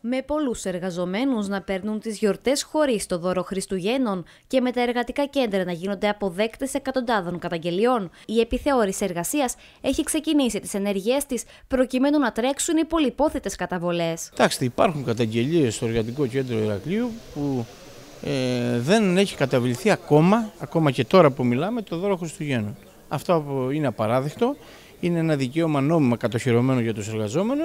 Με πολλούς εργαζομένους να παίρνουν τις γιορτές χωρίς το δώρο Χριστουγέννων και με τα εργατικά κέντρα να γίνονται αποδέκτες εκατοντάδων καταγγελιών, η επιθεώρηση εργασίας έχει ξεκινήσει τις ενεργέ της προκειμένου να τρέξουν οι πολυπόθετες καταβολές. Κοιτάξτε, υπάρχουν καταγγελίες στο εργατικό κέντρο Ηρακλείου που ε, δεν έχει καταβληθεί ακόμα, ακόμα και τώρα που μιλάμε, το δώρο Χριστουγέννων. Αυτό είναι απαράδεκτο, είναι ένα δικαίωμα νόμιμα κατοχυρωμένο για τους εργαζόμενους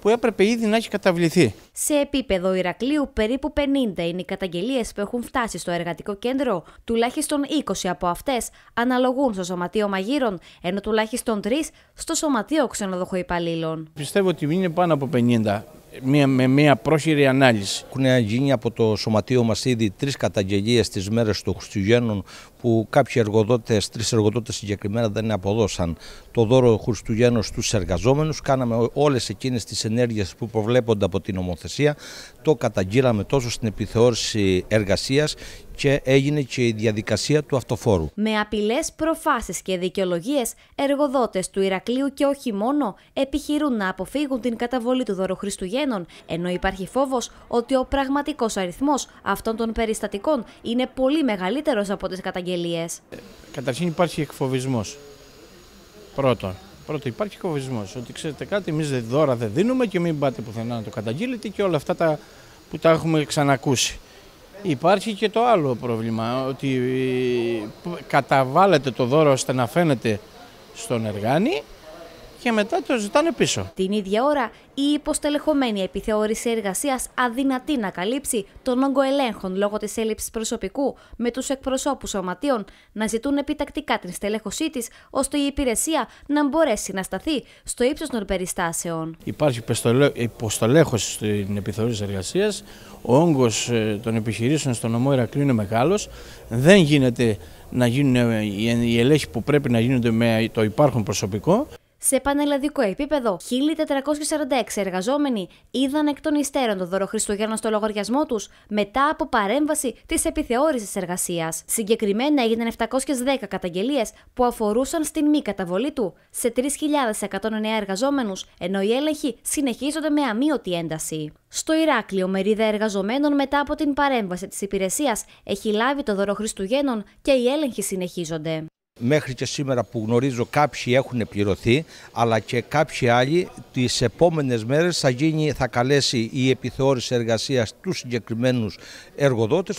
που έπρεπε ήδη να έχει καταβληθεί. Σε επίπεδο Ηρακλείου, περίπου 50 είναι οι καταγγελίες που έχουν φτάσει στο εργατικό κέντρο. Τουλάχιστον 20 από αυτές αναλογούν στο Σωματείο Μαγείρων, ενώ τουλάχιστον 3 στο Σωματείο Ξενοδοχοϊπαλλήλων. Πιστεύω ότι είναι πάνω από 50 μια, με μια πρόχειρη ανάλυση. Έχουν γίνει από το σωματείο μας ήδη τρεις καταγγελίες τις μέρες των Χριστουγέννων που κάποιοι εργοδότες, τρεις εργοδότες συγκεκριμένα δεν αποδώσαν το δώρο Χριστουγέννων στους εργαζόμενους. Κάναμε όλες εκείνες τις ενέργειες που προβλέπονται από την Ομοθεσία. Το καταγγείλαμε τόσο στην επιθεώρηση εργασίας και έγινε και η διαδικασία του αυτοφόρου. Με απειλές, προφάσεις και δικαιολογίες, εργοδότες του Ηρακλείου και όχι μόνο επιχειρούν να αποφύγουν την καταβολή του δώρου Χριστουγέννων, ενώ υπάρχει φόβος ότι ο πραγματικός αριθμός αυτών των περιστατικών είναι πολύ μεγαλύτερος από τις καταγγελίες. Ε, καταρχήν υπάρχει εκφοβισμός. Πρώτον, Πρώτο, υπάρχει εκφοβισμός. Ότι ξέρετε κάτι, εμείς δώρα δεν δίνουμε και μην πάτε πουθενά να το καταγγείλετε και όλα αυτά τα που τα έχουμε ξανακούσει. Υπάρχει και το άλλο πρόβλημα, ότι ε, καταβάλλεται το δώρο ώστε να φαίνεται στον εργάνη και μετά το ζητάνε πίσω. Την ίδια ώρα, η υποστελεχωμένη επιθεώρηση εργασίας αδυνατεί να καλύψει τον όγκο ελέγχων λόγω της έλλειψης προσωπικού, με τους εκπροσώπους σωματείων να ζητούν επιτακτικά την στελέχωσή της, ώστε η υπηρεσία να μπορέσει να σταθεί στο ύψος των περιστάσεων. Υπάρχει υποστελέχωση στην επιθεώρηση εργασίας. Ο όγκος ε, των επιχειρήσεων στον νομό Ηρακλείου είναι μεγάλος. Δεν γίνεται να γίνουν ε, ε, οι ελέγχοι που πρέπει να γίνονται με το υπάρχον προσωπικό. Σε πανελλαδικό επίπεδο, 1446 εργαζόμενοι είδαν εκ των υστέρων το δώρο Χριστουγέννων στο λογαριασμό τους μετά από παρέμβαση της επιθεώρησης εργασίας. Συγκεκριμένα έγιναν 710 καταγγελίες που αφορούσαν στην μη καταβολή του σε 3.109 εργαζόμενους, ενώ οι έλεγχοι συνεχίζονται με αμύωτη ένταση. Στο Ηράκλειο, μερίδα εργαζομένων μετά από την παρέμβαση της υπηρεσίας έχει λάβει το δώρο Χριστουγέννων και οι έλεγχοι συνεχίζονται μέχρι και σήμερα που γνωρίζω κάποιοι έχουν πληρωθεί αλλά και κάποιοι άλλοι τις επόμενες μέρες θα, γίνει, θα καλέσει η επιθεώρηση εργασίας τους συγκεκριμένους εργοδότες